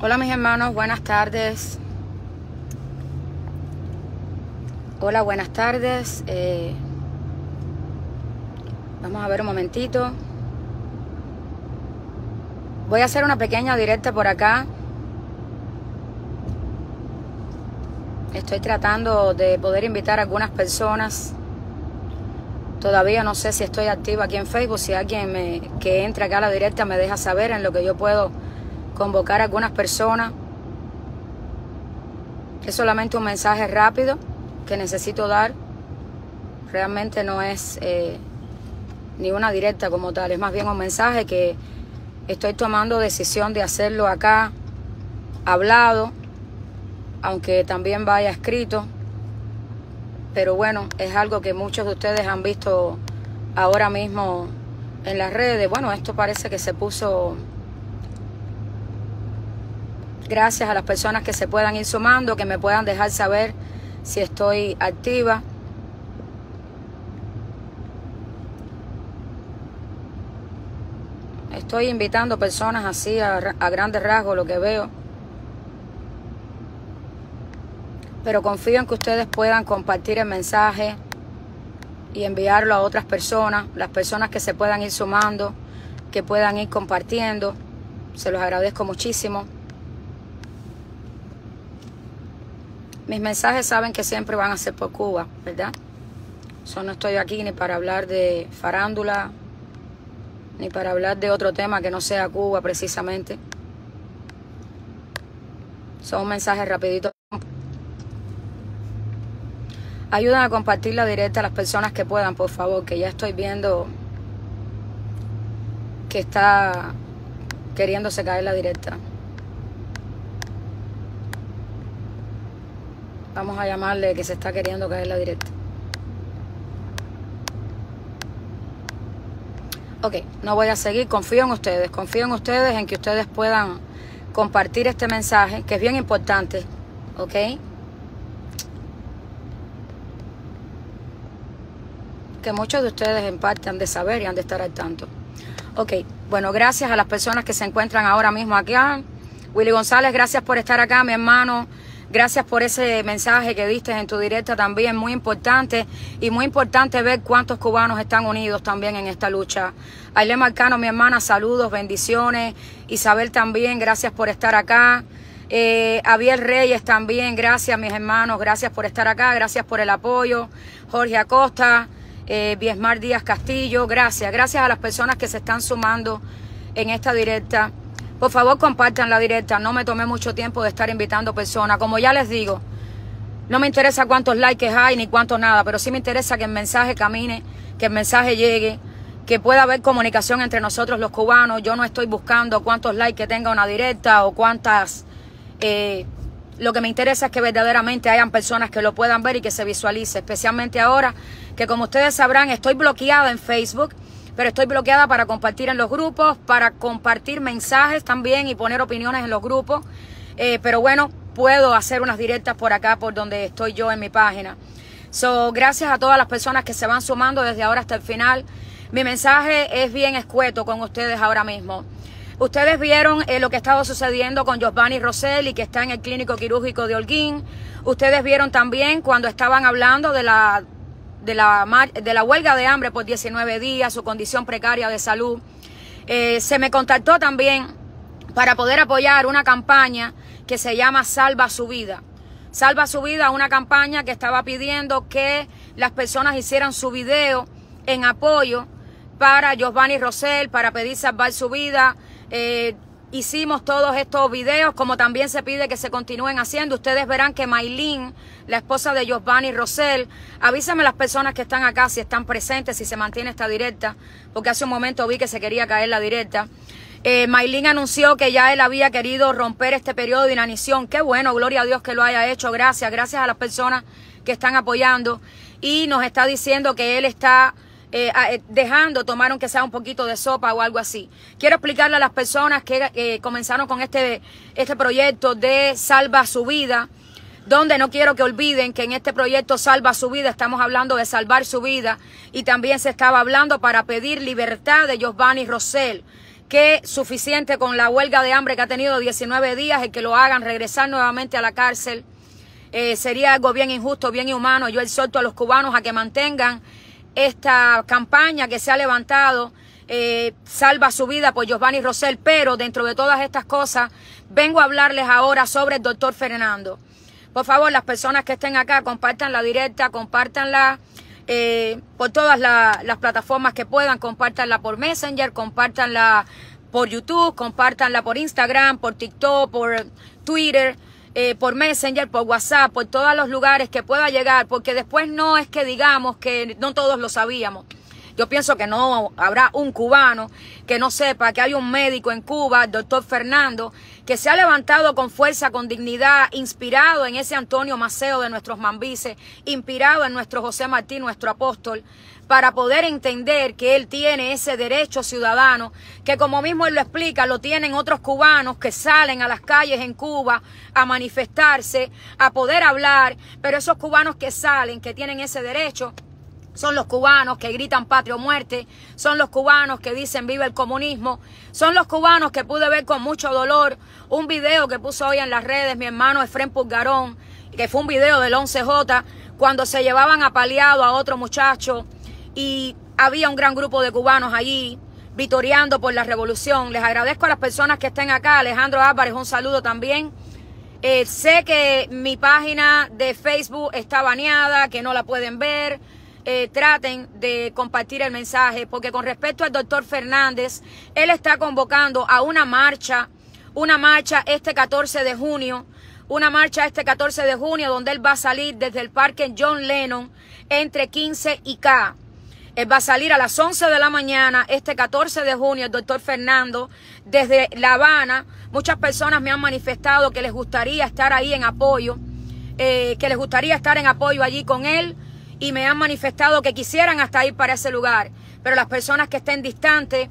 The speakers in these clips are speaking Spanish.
Hola mis hermanos, buenas tardes. Hola, buenas tardes. Eh, vamos a ver un momentito. Voy a hacer una pequeña directa por acá. Estoy tratando de poder invitar a algunas personas. Todavía no sé si estoy activa aquí en Facebook. Si alguien me, que entra acá a la directa me deja saber en lo que yo puedo convocar a algunas personas. Es solamente un mensaje rápido que necesito dar. Realmente no es eh, ni una directa como tal, es más bien un mensaje que estoy tomando decisión de hacerlo acá, hablado, aunque también vaya escrito. Pero bueno, es algo que muchos de ustedes han visto ahora mismo en las redes. Bueno, esto parece que se puso Gracias a las personas que se puedan ir sumando, que me puedan dejar saber si estoy activa. Estoy invitando personas así a, grandes rasgos, lo que veo. Pero confío en que ustedes puedan compartir el mensaje y enviarlo a otras personas, las personas que se puedan ir sumando, que puedan ir compartiendo. Se los agradezco muchísimo. Mis mensajes saben que siempre van a ser por Cuba, ¿verdad? Yo no estoy aquí ni para hablar de farándula, ni para hablar de otro tema que no sea Cuba precisamente. Son mensajes rapiditos. Ayudan a compartir la directa a las personas que puedan, por favor, que ya estoy viendo que está queriéndose caer la directa. Vamos a llamarle que se está queriendo caer la directa. Ok, no voy a seguir, confío en ustedes, confío en ustedes, en que ustedes puedan compartir este mensaje, que es bien importante, ¿ok? Que muchos de ustedes en parte han de saber y han de estar al tanto. Ok, bueno, gracias a las personas que se encuentran ahora mismo aquí. Willy González, gracias por estar acá, mi hermano. Gracias por ese mensaje que diste en tu directa también, muy importante y muy importante ver cuántos cubanos están unidos también en esta lucha. Aile Marcano, mi hermana, saludos, bendiciones. Isabel también, gracias por estar acá. Eh, Abiel Reyes también, gracias mis hermanos, gracias por estar acá, gracias por el apoyo. Jorge Acosta, eh, Biesmar Díaz Castillo, gracias, gracias a las personas que se están sumando en esta directa. Por favor, compartan la directa. No me tomé mucho tiempo de estar invitando personas. Como ya les digo, no me interesa cuántos likes hay ni cuánto nada, pero sí me interesa que el mensaje camine, que el mensaje llegue, que pueda haber comunicación entre nosotros los cubanos. Yo no estoy buscando cuántos likes que tenga una directa o cuántas... Eh, lo que me interesa es que verdaderamente hayan personas que lo puedan ver y que se visualice, especialmente ahora que como ustedes sabrán estoy bloqueada en Facebook pero estoy bloqueada para compartir en los grupos, para compartir mensajes también y poner opiniones en los grupos. Eh, pero bueno, puedo hacer unas directas por acá, por donde estoy yo en mi página. So, gracias a todas las personas que se van sumando desde ahora hasta el final. Mi mensaje es bien escueto con ustedes ahora mismo. Ustedes vieron eh, lo que estaba sucediendo con Giovanni Rosselli, que está en el clínico quirúrgico de Holguín. Ustedes vieron también cuando estaban hablando de la de la, de la huelga de hambre por 19 días, su condición precaria de salud. Eh, se me contactó también para poder apoyar una campaña que se llama Salva su vida. Salva su vida, una campaña que estaba pidiendo que las personas hicieran su video en apoyo para Giovanni Rosell, para pedir salvar su vida. Eh, hicimos todos estos videos, como también se pide que se continúen haciendo. Ustedes verán que Maylin, la esposa de Giovanni Rosell, avísame las personas que están acá si están presentes, si se mantiene esta directa, porque hace un momento vi que se quería caer la directa. Eh, anunció que ya él había querido romper este periodo de inanición. Qué bueno, gloria a Dios que lo haya hecho. Gracias, gracias a las personas que están apoyando. Y nos está diciendo que él está eh, ah, eh, dejando tomaron que sea un poquito de sopa o algo así. Quiero explicarle a las personas que eh, comenzaron con este, este, proyecto de Salva su vida, donde no quiero que olviden que en este proyecto Salva su vida estamos hablando de salvar su vida y también se estaba hablando para pedir libertad de Giovanni Rosell que suficiente con la huelga de hambre que ha tenido 19 días, y que lo hagan regresar nuevamente a la cárcel. sería algo bien injusto, bien inhumano. Yo exhorto a los cubanos a que mantengan esta campaña que se ha levantado eh, salva su vida por Giovanni Rosell, pero dentro de todas estas cosas vengo a hablarles ahora sobre el doctor Fernando. Por favor, las personas que estén acá, compartan la directa, compartanla eh, por todas las plataformas que puedan, compartanla por Messenger, compartanla por YouTube, compartanla por Instagram, por TikTok, por Twitter, eh, por Messenger, por WhatsApp, por todos los lugares que pueda llegar, porque después no es que digamos que no todos lo sabíamos. Yo pienso que no habrá un cubano que no sepa que hay un médico en Cuba, el doctor Fernando, que se ha levantado con fuerza, con dignidad, inspirado en ese Antonio Maceo de nuestros mambises, inspirado en nuestro José Martín, nuestro apóstol, para poder entender que él tiene ese derecho ciudadano, que como mismo él lo explica, lo tienen otros cubanos que salen a las calles en Cuba a manifestarse, a poder hablar, pero esos cubanos que salen, que tienen ese derecho, son los cubanos que gritan patria o muerte, son los cubanos que dicen vive el comunismo, son los cubanos que pude ver con mucho dolor un video que puso hoy en las redes mi hermano Efren Pulgarón, que fue un video del 11J, cuando se llevaban apaleado a otro muchacho y había un gran grupo de cubanos allí vitoreando por la revolución. Les agradezco a las personas que estén acá. Alejandro Álvarez, un saludo también. Eh, sé que mi página de Facebook está baneada, que no la pueden ver. Eh, traten de compartir el mensaje, porque con respecto al doctor Fernández, él está convocando a una marcha, una marcha este 14 de junio, una marcha este 14 de junio donde él va a salir desde el parque John Lennon entre 15 y K. Eh, va a salir a las 11 de la mañana, este 14 de junio, el doctor Fernando, desde La Habana. Muchas personas me han manifestado que les gustaría estar ahí en apoyo, eh, que les gustaría estar en apoyo allí con él y me han manifestado que quisieran hasta ir para ese lugar. Pero las personas que estén distantes,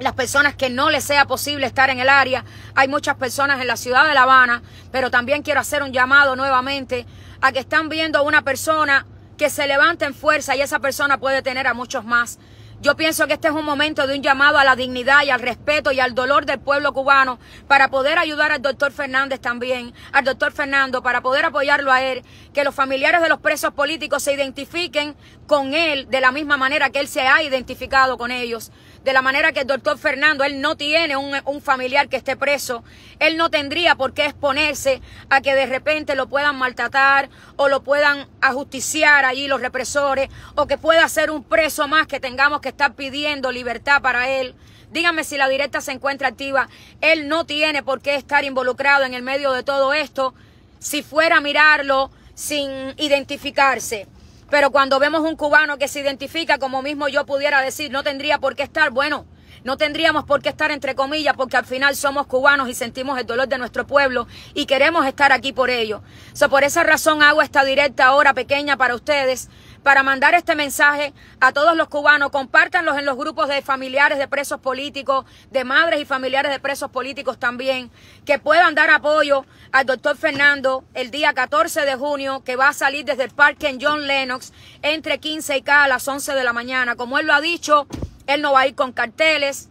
las personas que no les sea posible estar en el área. Hay muchas personas en la ciudad de La Habana, pero también quiero hacer un llamado nuevamente a que están viendo a una persona que se levante en fuerza y esa persona puede tener a muchos más. Yo pienso que este es un momento de un llamado a la dignidad y al respeto y al dolor del pueblo cubano para poder ayudar al doctor Fernández también, al doctor Fernando, para poder apoyarlo a él, que los familiares de los presos políticos se identifiquen con él de la misma manera que él se ha identificado con ellos de la manera que el doctor Fernando, él no tiene un, familiar que esté preso, él no tendría por qué exponerse a que de repente lo puedan maltratar o lo puedan ajusticiar allí los represores o que pueda ser un preso más que tengamos que estar pidiendo libertad para él. Díganme si la directa se encuentra activa. Él no tiene por qué estar involucrado en el medio de todo esto si fuera a mirarlo sin identificarse. Pero cuando vemos un cubano que se identifica como mismo yo pudiera decir, no tendría por qué estar, bueno, no tendríamos por qué estar entre comillas porque al final somos cubanos y sentimos el dolor de nuestro pueblo y queremos estar aquí por ello. So, por esa razón hago esta directa ahora pequeña para ustedes para mandar este mensaje a todos los cubanos. Compártanlos en los grupos de familiares de presos políticos, de madres y familiares de presos políticos también, que puedan dar apoyo al doctor Fernando el día 14 de junio, que va a salir desde el parque en John Lennox entre 15 y cada a las 11 de la mañana. Como él lo ha dicho, él no va a ir con carteles.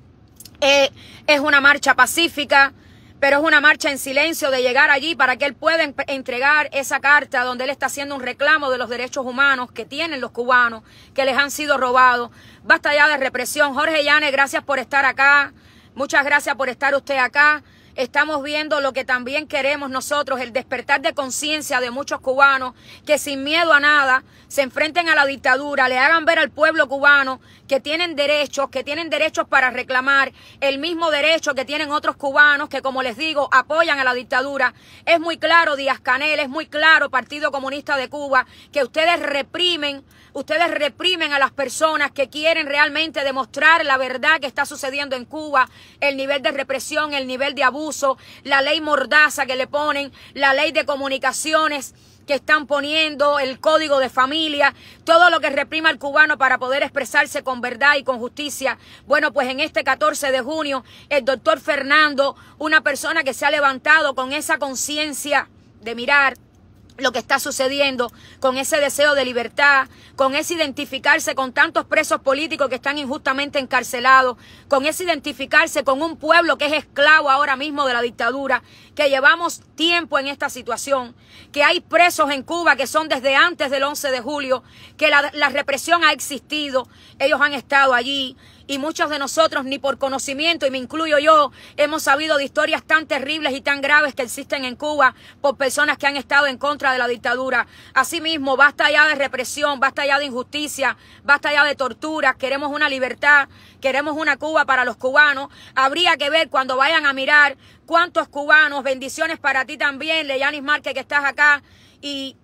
Eh, es una marcha pacífica pero es una marcha en silencio de llegar allí para que él pueda entregar esa carta donde él está haciendo un reclamo de los derechos humanos que tienen los cubanos, que les han sido robados. Basta ya de represión. Jorge Yane, gracias por estar acá. Muchas gracias por estar usted acá estamos viendo lo que también queremos nosotros, el despertar de conciencia de muchos cubanos que sin miedo a nada se enfrenten a la dictadura, le hagan ver al pueblo cubano que tienen derechos, que tienen derechos para reclamar el mismo derecho que tienen otros cubanos que, como les digo, apoyan a la dictadura. Es muy claro, Díaz Canel, es muy claro, Partido Comunista de Cuba, que ustedes reprimen Ustedes reprimen a las personas que quieren realmente demostrar la verdad que está sucediendo en Cuba, el nivel de represión, el nivel de abuso, la ley mordaza que le ponen, la ley de comunicaciones que están poniendo, el código de familia, todo lo que reprima al cubano para poder expresarse con verdad y con justicia. Bueno, pues en este 14 de junio, el doctor Fernando, una persona que se ha levantado con esa conciencia de mirar lo que está sucediendo, con ese deseo de libertad, con ese identificarse con tantos presos políticos que están injustamente encarcelados, con ese identificarse con un pueblo que es esclavo ahora mismo de la dictadura, que llevamos tiempo en esta situación, que hay presos en Cuba que son desde antes del 11 de julio, que la, la represión ha existido, ellos han estado allí, y muchos de nosotros ni por conocimiento, y me incluyo yo, hemos sabido de historias tan terribles y tan graves que existen en Cuba por personas que han estado en contra de la dictadura. Asimismo, basta ya de represión, basta ya de injusticia, basta ya de tortura, queremos una libertad, queremos una Cuba para los cubanos. Habría que ver cuando vayan a mirar cuántos cubanos, bendiciones para ti también, Leyanis Márquez que estás acá, y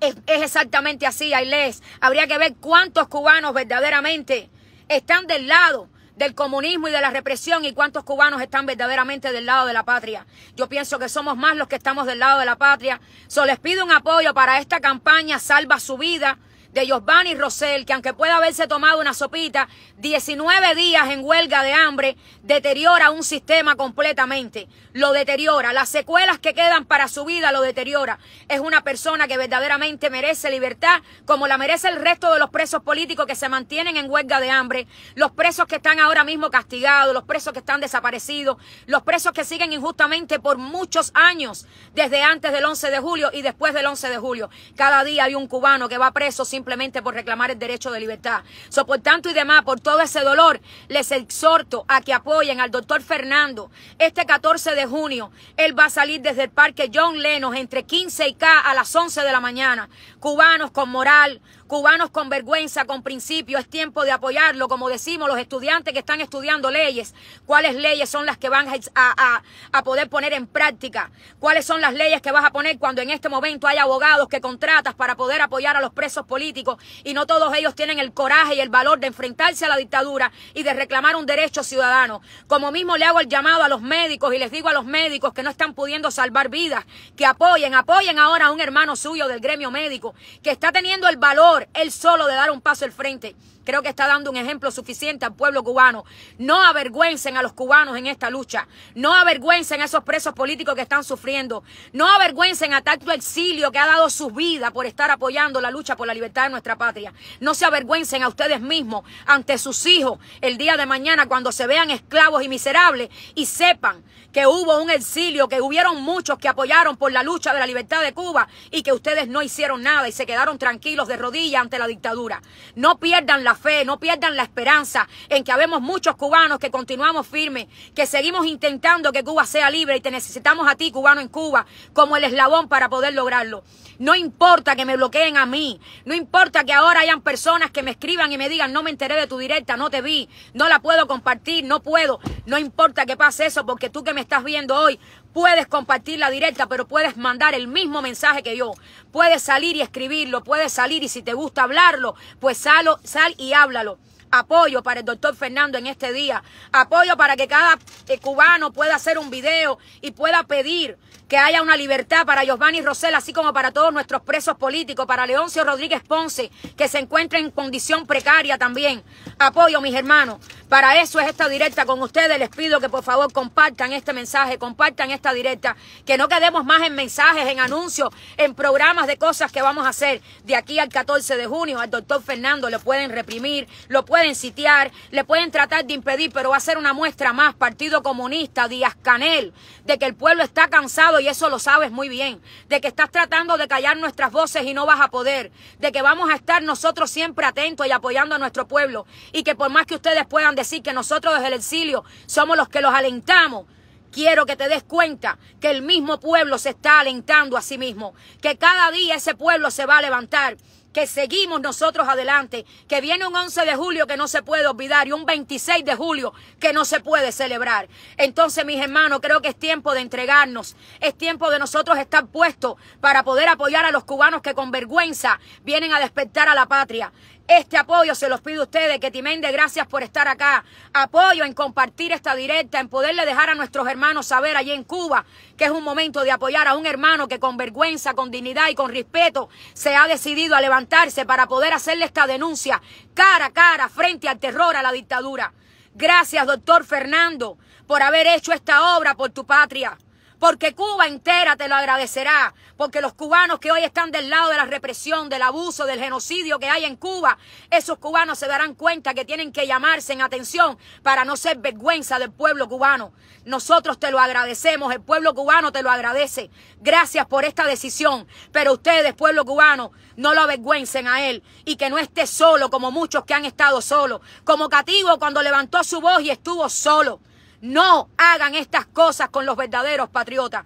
es, exactamente así, Ailes. Habría que ver cuántos cubanos verdaderamente están del lado del comunismo y de la represión y cuántos cubanos están verdaderamente del lado de la patria. Yo pienso que somos más los que estamos del lado de la patria. So les pido un apoyo para esta campaña Salva su vida de Giovanni Rosell, que aunque pueda haberse tomado una sopita, 19 días en huelga de hambre, deteriora un sistema completamente. Lo deteriora. Las secuelas que quedan para su vida lo deteriora. Es una persona que verdaderamente merece libertad, como la merece el resto de los presos políticos que se mantienen en huelga de hambre, los presos que están ahora mismo castigados, los presos que están desaparecidos, los presos que siguen injustamente por muchos años, desde antes del 11 de julio y después del 11 de julio. Cada día hay un cubano que va preso sin simplemente por reclamar el derecho de libertad. So, por tanto y demás, por todo ese dolor, les exhorto a que apoyen al doctor Fernando. Este 14 de junio, él va a salir desde el Parque John Lenos entre 15 y K a las 11 de la mañana. Cubanos con moral, Cubanos con vergüenza, con principio, es tiempo de apoyarlo, como decimos los estudiantes que están estudiando leyes, cuáles leyes son las que van a, poder poner en práctica, cuáles son las leyes que vas a poner cuando en este momento hay abogados que contratas para poder apoyar a los presos políticos y no todos ellos tienen el coraje y el valor de enfrentarse a la dictadura y de reclamar un derecho ciudadano. Como mismo le hago el llamado a los médicos y les digo a los médicos que no están pudiendo salvar vidas, que apoyen, apoyen ahora a un hermano suyo del gremio médico, que está teniendo el valor el él solo de dar un paso al frente. Creo que está dando un ejemplo suficiente al pueblo cubano. No avergüencen a los cubanos en esta lucha. No avergüencen a esos presos políticos que están sufriendo. No avergüencen a tanto exilio que ha dado su vida por estar apoyando la lucha por la libertad de nuestra patria. No se avergüencen a ustedes mismos ante sus hijos el día de mañana cuando se vean esclavos y miserables y sepan que hubo un exilio, que hubieron muchos que apoyaron por la lucha de la libertad de Cuba y que ustedes no hicieron nada y se quedaron tranquilos de rodillas ante la dictadura. No pierdan la fe, no pierdan la esperanza en que habemos muchos cubanos que continuamos firmes, que seguimos intentando que Cuba sea libre y te necesitamos a ti, cubano en Cuba, como el eslabón para poder lograrlo. No importa que me bloqueen a mí, no importa que ahora hayan personas que me escriban y me digan, no me enteré de tu directa, no te vi, no la puedo compartir, no puedo. No importa que pase eso, porque tú que me estás viendo hoy, puedes compartir la directa, pero puedes mandar el mismo mensaje que yo. Puedes salir y escribirlo, puedes salir y si te gusta hablarlo, pues sal, sal y y háblalo. Apoyo para el doctor Fernando en este día. Apoyo para que cada eh, cubano pueda hacer un video y pueda pedir que haya una libertad para Giovanni Rosell, así como para todos nuestros presos políticos, para Leoncio Rodríguez Ponce, que se encuentra en condición precaria también. Apoyo, mis hermanos. Para eso es esta directa con ustedes. Les pido que por favor compartan este mensaje, compartan esta directa, que no quedemos más en mensajes, en anuncios, en programas de cosas que vamos a hacer de aquí al 14 de junio. Al doctor Fernando lo pueden reprimir, lo pueden sitiar, le pueden tratar de impedir, pero va a ser una muestra más, Partido Comunista, Díaz Canel, de que el pueblo está cansado y eso lo sabes muy bien, de que estás tratando de callar nuestras voces y no vas a poder, de que vamos a estar nosotros siempre atentos y apoyando a nuestro pueblo y que por más que ustedes puedan decir que nosotros desde el exilio somos los que los alentamos, Quiero que te des cuenta que el mismo pueblo se está alentando a sí mismo, que cada día ese pueblo se va a levantar que seguimos nosotros adelante, que viene un 11 de julio que no se puede olvidar y un 26 de julio que no se puede celebrar. Entonces, mis hermanos, creo que es tiempo de entregarnos, es tiempo de nosotros estar puestos para poder apoyar a los cubanos que con vergüenza vienen a despertar a la patria. Este apoyo se los pido a ustedes, que Timende, gracias por estar acá. Apoyo en compartir esta directa, en poderle dejar a nuestros hermanos saber allí en Cuba que es un momento de apoyar a un hermano que con vergüenza, con dignidad y con respeto se ha decidido a levantarse para poder hacerle esta denuncia cara a cara frente al terror, a la dictadura. Gracias, doctor Fernando, por haber hecho esta obra por tu patria porque Cuba entera te lo agradecerá, porque los cubanos que hoy están del lado de la represión, del abuso, del genocidio que hay en Cuba, esos cubanos se darán cuenta que tienen que llamarse en atención para no ser vergüenza del pueblo cubano. Nosotros te lo agradecemos, el pueblo cubano te lo agradece. Gracias por esta decisión, pero ustedes, pueblo cubano, no lo avergüencen a él y que no esté solo como muchos que han estado solo, como Cativo cuando levantó su voz y estuvo solo. No hagan estas cosas con los verdaderos patriotas.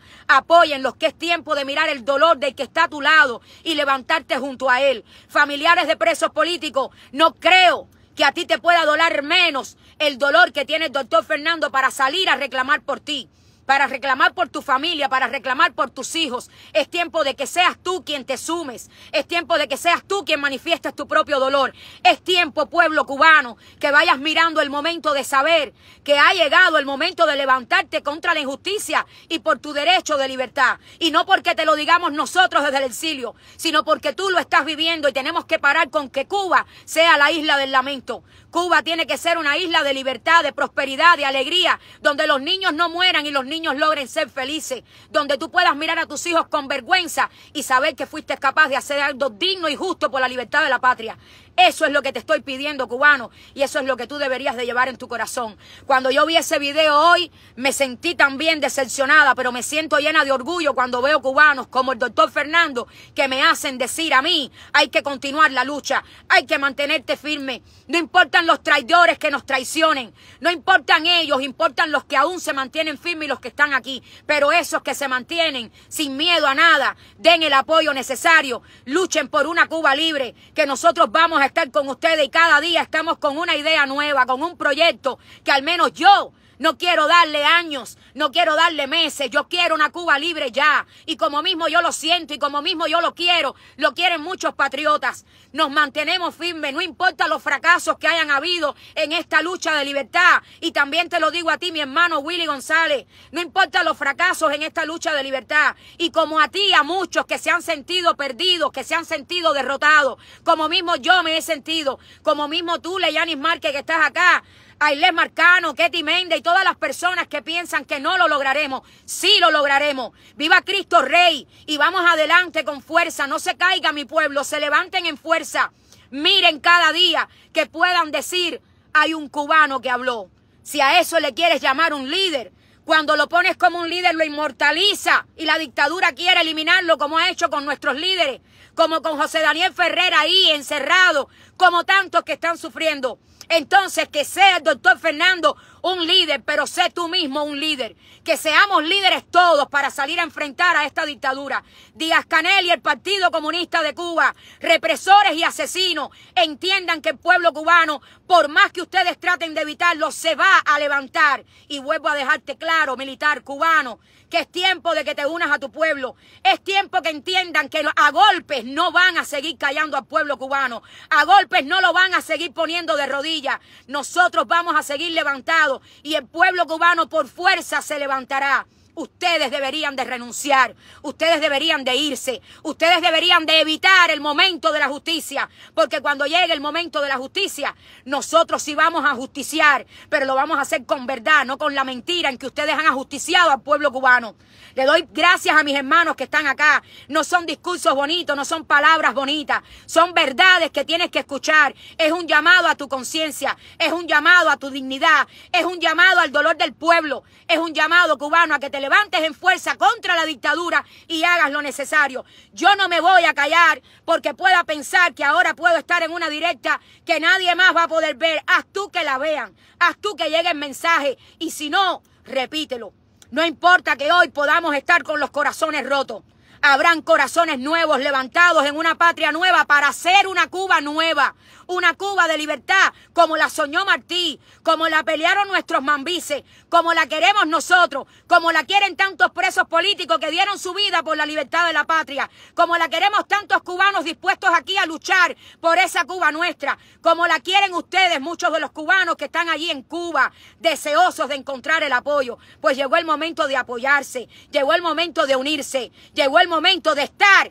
los que es tiempo de mirar el dolor del que está a tu lado y levantarte junto a él. Familiares de presos políticos, no creo que a ti te pueda doler menos el dolor que tiene el doctor Fernando para salir a reclamar por ti para reclamar por tu familia, para reclamar por tus hijos. Es tiempo de que seas tú quien te sumes. Es tiempo de que seas tú quien manifiestas tu propio dolor. Es tiempo, pueblo cubano, que vayas mirando el momento de saber que ha llegado el momento de levantarte contra la injusticia y por tu derecho de libertad. Y no porque te lo digamos nosotros desde el exilio, sino porque tú lo estás viviendo y tenemos que parar con que Cuba sea la isla del lamento. Cuba tiene que ser una isla de libertad, de prosperidad, de alegría, donde los niños no mueran y los niños logren ser felices, donde tú puedas mirar a tus hijos con vergüenza y saber que fuiste capaz de hacer algo digno y justo por la libertad de la patria. Eso es lo que te estoy pidiendo, cubano, y eso es lo que tú deberías de llevar en tu corazón. Cuando yo vi ese video hoy, me sentí también decepcionada, pero me siento llena de orgullo cuando veo cubanos como el doctor Fernando que me hacen decir a mí, hay que continuar la lucha, hay que mantenerte firme. No importan los traidores que nos traicionen, no importan ellos, importan los que aún se mantienen firmes y los que están aquí, pero esos que se mantienen sin miedo a nada, den el apoyo necesario, luchen por una Cuba libre, que nosotros vamos estar con ustedes y cada día estamos con una idea nueva, con un proyecto que al menos yo no quiero darle años, no quiero darle meses, yo quiero una Cuba libre ya. Y como mismo yo lo siento y como mismo yo lo quiero, lo quieren muchos patriotas. Nos mantenemos firmes, no importa los fracasos que hayan habido en esta lucha de libertad. Y también te lo digo a ti, mi hermano Willy González, no importa los fracasos en esta lucha de libertad. Y como a ti, a muchos que se han sentido perdidos, que se han sentido derrotados, como mismo yo me he sentido, como mismo tú, Leyanis Márquez, que estás acá. Ailés Marcano, Ketty Mende y todas las personas que piensan que no lo lograremos. Sí lo lograremos. Viva Cristo Rey y vamos adelante con fuerza. No se caiga mi pueblo, se levanten en fuerza. Miren cada día que puedan decir, hay un cubano que habló. Si a eso le quieres llamar un líder, cuando lo pones como un líder lo inmortaliza y la dictadura quiere eliminarlo como ha hecho con nuestros líderes, como con José Daniel Ferrer ahí encerrado, como tantos que están sufriendo. Entonces, que sea el doctor Fernando un líder, pero sé tú mismo un líder. Que seamos líderes todos para salir a enfrentar a esta dictadura. Díaz Canel y el Partido Comunista de Cuba, represores y asesinos, entiendan que el pueblo cubano, por más que ustedes traten de evitarlo, se va a levantar. Y vuelvo a dejarte claro, militar cubano, que es tiempo de que te unas a tu pueblo. Es tiempo que entiendan que a golpes no van a seguir callando al pueblo cubano. A golpes no lo van a seguir poniendo de rodillas. Nosotros vamos a seguir levantados y el pueblo cubano por fuerza se levantará. Ustedes deberían de renunciar, ustedes deberían de irse, ustedes deberían de evitar el momento de la justicia, porque cuando llegue el momento de la justicia, nosotros sí vamos a justiciar, pero lo vamos a hacer con verdad, no con la mentira en que ustedes han ajusticiado al pueblo cubano. Le doy gracias a mis hermanos que están acá. No son discursos bonitos, no son palabras bonitas, son verdades que tienes que escuchar. Es un llamado a tu conciencia, es un llamado a tu dignidad, es un llamado al dolor del pueblo, es un llamado cubano a que te levantes en fuerza contra la dictadura y hagas lo necesario. Yo no me voy a callar porque pueda pensar que ahora puedo estar en una directa que nadie más va a poder ver. Haz tú que la vean, haz tú que llegue el mensaje y si no, repítelo. No importa que hoy podamos estar con los corazones rotos. Habrán corazones nuevos levantados en una patria nueva para hacer una Cuba nueva, una Cuba de libertad, como la soñó Martí, como la pelearon nuestros mambises, como la queremos nosotros, como la quieren tantos presos políticos que dieron su vida por la libertad de la patria, como la queremos tantos cubanos dispuestos aquí a luchar por esa Cuba nuestra, como la quieren ustedes, muchos de los cubanos que están allí en Cuba, deseosos de encontrar el apoyo. Pues llegó el momento de apoyarse, llegó el momento de unirse, llegó el momento de estar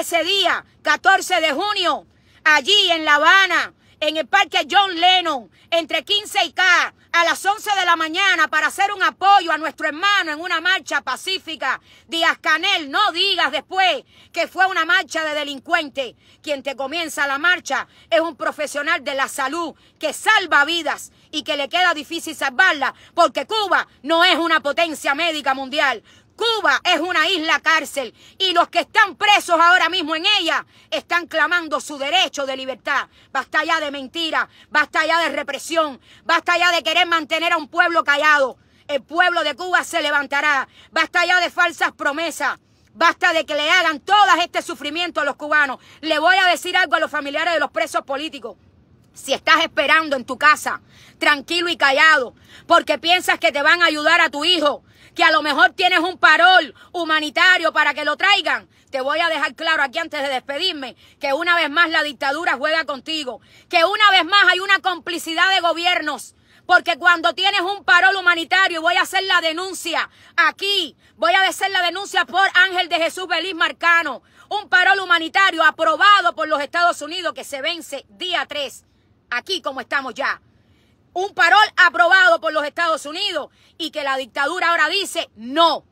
ese día, 14 de junio, allí en La Habana, en el Parque John Lennon, entre 15 y K, a las 11 de la mañana, para hacer un apoyo a nuestro hermano en una marcha pacífica. Díaz Canel, no digas después que fue una marcha de delincuente. Quien te comienza la marcha es un profesional de la salud que salva vidas y que le queda difícil salvarla porque Cuba no es una potencia médica mundial. Cuba es una isla cárcel y los que están presos ahora mismo en ella están clamando su derecho de libertad. Basta ya de mentira, basta ya de represión, basta ya de querer mantener a un pueblo callado. El pueblo de Cuba se levantará, basta ya de falsas promesas. Basta de que le hagan todo este sufrimiento a los cubanos. Le voy a decir algo a los familiares de los presos políticos. Si estás esperando en tu casa, tranquilo y callado, porque piensas que te van a ayudar a tu hijo, que a lo mejor tienes un parol humanitario para que lo traigan, te voy a dejar claro aquí antes de despedirme que una vez más la dictadura juega contigo, que una vez más hay una complicidad de gobiernos. Porque cuando tienes un parol humanitario, voy a hacer la denuncia aquí, voy a hacer la denuncia por Ángel de Jesús Beliz Marcano, un parol humanitario aprobado por los Estados Unidos que se vence día 3, aquí como estamos ya un parol aprobado por los Estados Unidos y que la dictadura ahora dice no,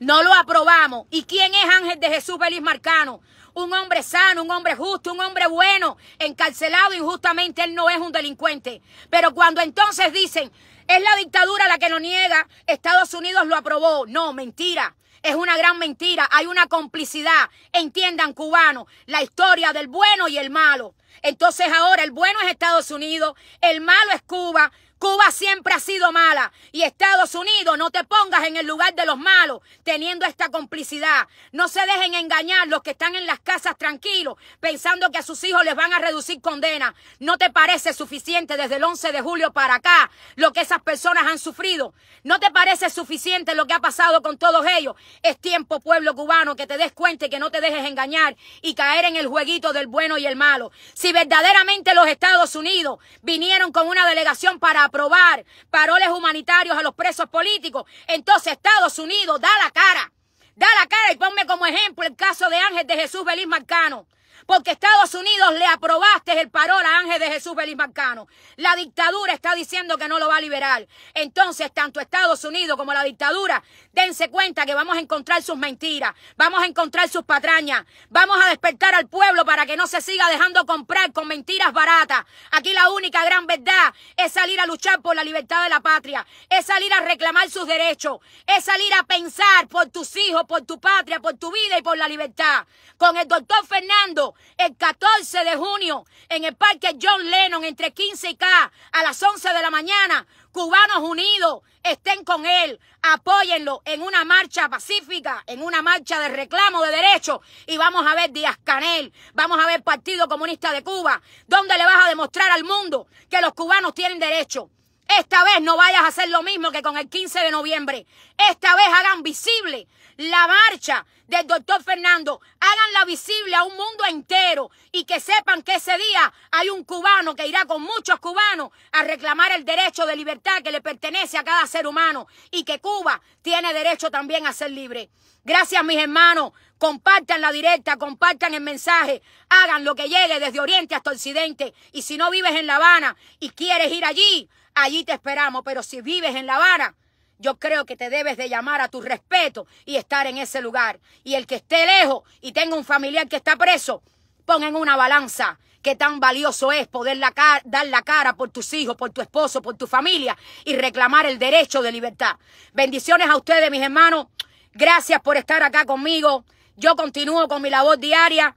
no lo aprobamos. ¿Y quién es Ángel de Jesús Feliz Marcano? Un hombre sano, un hombre justo, un hombre bueno, encarcelado injustamente, él no es un delincuente. Pero cuando entonces dicen, es la dictadura la que lo niega, Estados Unidos lo aprobó. No, mentira. Es una gran mentira. Hay una complicidad. Entiendan, cubanos, la historia del bueno y el malo. Entonces ahora el bueno es Estados Unidos, el malo es Cuba, Cuba siempre ha sido mala y Estados Unidos no te pongas en el lugar de los malos teniendo esta complicidad. No se dejen engañar los que están en las casas tranquilos pensando que a sus hijos les van a reducir condena. No te parece suficiente desde el 11 de julio para acá lo que esas personas han sufrido. No te parece suficiente lo que ha pasado con todos ellos. Es tiempo, pueblo cubano, que te des cuenta y que no te dejes engañar y caer en el jueguito del bueno y el malo. Si verdaderamente los Estados Unidos vinieron con una delegación para aprobar paroles humanitarios a los presos políticos, entonces Estados Unidos da la cara. Da la cara y ponme como ejemplo el caso de Ángel de Jesús Belis Marcano. Porque Estados Unidos le aprobaste el parol a Ángel de Jesús Belis Marcano. La dictadura está diciendo que no lo va a liberar. Entonces, tanto Estados Unidos como la dictadura dense cuenta que vamos a encontrar sus mentiras, vamos a encontrar sus patrañas, vamos a despertar al pueblo para que no se siga dejando comprar con mentiras baratas. Aquí la única gran verdad es salir a luchar por la libertad de la patria, es salir a reclamar sus derechos, es salir a pensar por tus hijos, por tu patria, por tu vida y por la libertad. Con el doctor Fernando, el 14 de junio, en el Parque John Lennon, entre 15 y K, a las 11 de la mañana, Cubanos Unidos, estén con él, apóyenlo en una marcha pacífica, en una marcha de reclamo de derechos. Y vamos a ver Díaz Canel, vamos a ver Partido Comunista de Cuba, donde le vas a demostrar al mundo que los cubanos tienen derecho, esta vez no vayas a hacer lo mismo que con el 15 de noviembre. Esta vez hagan visible la marcha del doctor Fernando. Háganla visible a un mundo entero y que sepan que ese día hay un cubano que irá con muchos cubanos a reclamar el derecho de libertad que le pertenece a cada ser humano y que Cuba tiene derecho también a ser libre. Gracias mis hermanos. Compartan la directa, compartan el mensaje, hagan lo que llegue desde Oriente hasta Occidente. Y si no vives en La Habana y quieres ir allí, allí te esperamos. Pero si vives en La Habana, yo creo que te debes de llamar a tu respeto y estar en ese lugar. Y el que esté lejos y tenga un familiar que está preso, pongan una balanza ...que tan valioso es poder dar la cara por tus hijos, por tu esposo, por tu familia y reclamar el derecho de libertad. Bendiciones a ustedes, mis hermanos. Gracias por estar acá conmigo. Yo continúo con mi labor diaria,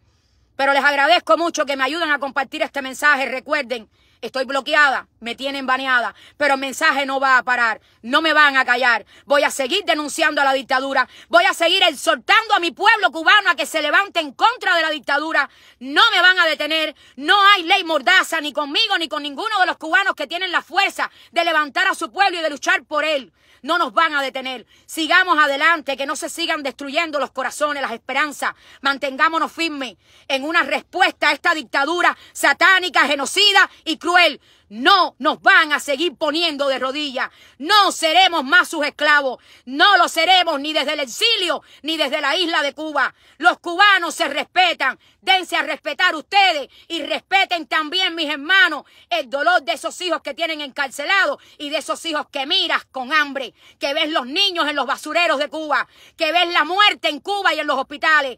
pero les agradezco mucho que me ayuden a compartir este mensaje. Recuerden, estoy bloqueada, me tienen baneada, pero el mensaje no va a parar, no me van a callar. Voy a seguir denunciando a la dictadura, voy a seguir exhortando a mi pueblo cubano a que se levante en contra de la dictadura. No me van a detener, no hay ley mordaza ni conmigo ni con ninguno de los cubanos que tienen la fuerza de levantar a su pueblo y de luchar por él no nos van a detener. Sigamos adelante, que no se sigan destruyendo los corazones, las esperanzas. Mantengámonos firmes en una respuesta a esta dictadura satánica, genocida y cruel. No nos van a seguir poniendo de rodillas. No seremos más sus esclavos. No lo seremos ni desde el exilio ni desde la isla de Cuba. Los cubanos se respetan. Dense a respetar ustedes y respeten también, mis hermanos, el dolor de esos hijos que tienen encarcelados y de esos hijos que miras con hambre, que ves los niños en los basureros de Cuba, que ves la muerte en Cuba y en los hospitales.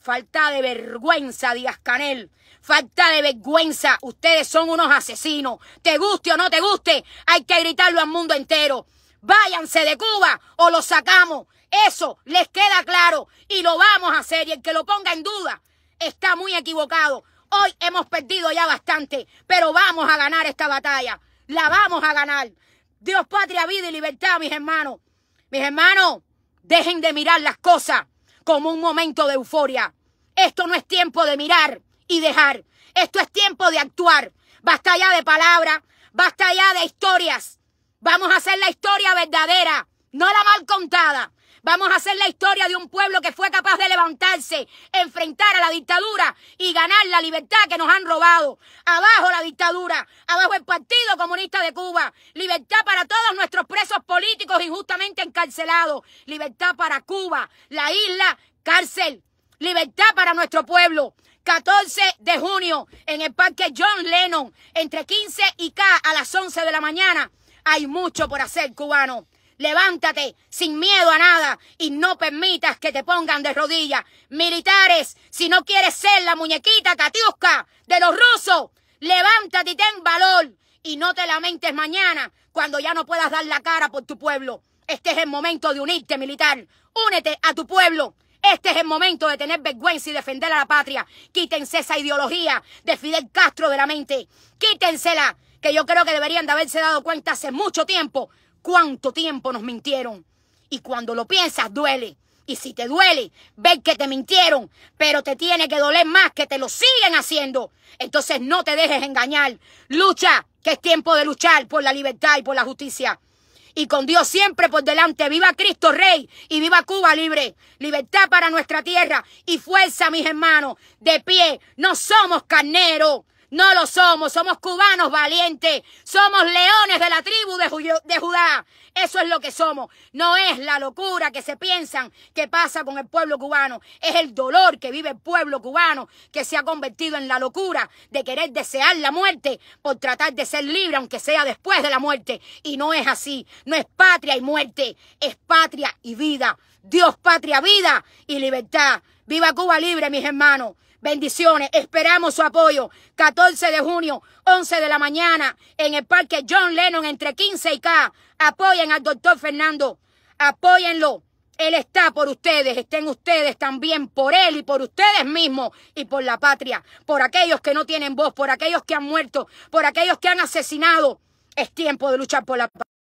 Falta de vergüenza, Díaz Canel falta de vergüenza. Ustedes son unos asesinos. Te guste o no te guste, hay que gritarlo al mundo entero. Váyanse de Cuba o lo sacamos. Eso les queda claro y lo vamos a hacer. Y el que lo ponga en duda está muy equivocado. Hoy hemos perdido ya bastante, pero vamos a ganar esta batalla. La vamos a ganar. Dios, patria, vida y libertad, mis hermanos. Mis hermanos, dejen de mirar las cosas como un momento de euforia. Esto no es tiempo de mirar y dejar. Esto es tiempo de actuar. Basta ya de palabras, basta ya de historias. Vamos a hacer la historia verdadera, no la mal contada. Vamos a hacer la historia de un pueblo que fue capaz de levantarse, enfrentar a la dictadura y ganar la libertad que nos han robado. Abajo la dictadura, abajo el Partido Comunista de Cuba. Libertad para todos nuestros presos políticos injustamente encarcelados. Libertad para Cuba, la isla, cárcel. Libertad para nuestro pueblo. 14 de junio en el Parque John Lennon, entre 15 y K a las 11 de la mañana. Hay mucho por hacer, cubano. Levántate sin miedo a nada y no permitas que te pongan de rodillas. Militares, si no quieres ser la muñequita Katiuska de los rusos, levántate y ten valor y no te lamentes mañana cuando ya no puedas dar la cara por tu pueblo. Este es el momento de unirte, militar. Únete a tu pueblo. Este es el momento de tener vergüenza y defender a la patria. Quítense esa ideología de Fidel Castro de la mente. Quítensela, que yo creo que deberían de haberse dado cuenta hace mucho tiempo cuánto tiempo nos mintieron. Y cuando lo piensas, duele. Y si te duele ver que te mintieron, pero te tiene que doler más que te lo siguen haciendo, entonces no te dejes engañar. Lucha, que es tiempo de luchar por la libertad y por la justicia y con Dios siempre por delante. Viva Cristo Rey y viva Cuba libre. Libertad para nuestra tierra y fuerza, mis hermanos. De pie, no somos carneros. No lo somos, somos cubanos valientes, somos leones de la tribu de, Judá. Eso es lo que somos. No es la locura que se piensan que pasa con el pueblo cubano, es el dolor que vive el pueblo cubano que se ha convertido en la locura de querer desear la muerte por tratar de ser libre, aunque sea después de la muerte. Y no es así, no es patria y muerte, es patria y vida. Dios, patria, vida y libertad. Viva Cuba libre, mis hermanos. Bendiciones, esperamos su apoyo. 14 de junio, 11 de la mañana, en el Parque John Lennon entre 15 y K. Apoyen al doctor Fernando, apóyenlo. Él está por ustedes, estén ustedes también por Él y por ustedes mismos y por la patria, por aquellos que no tienen voz, por aquellos que han muerto, por aquellos que han asesinado. Es tiempo de luchar por la patria.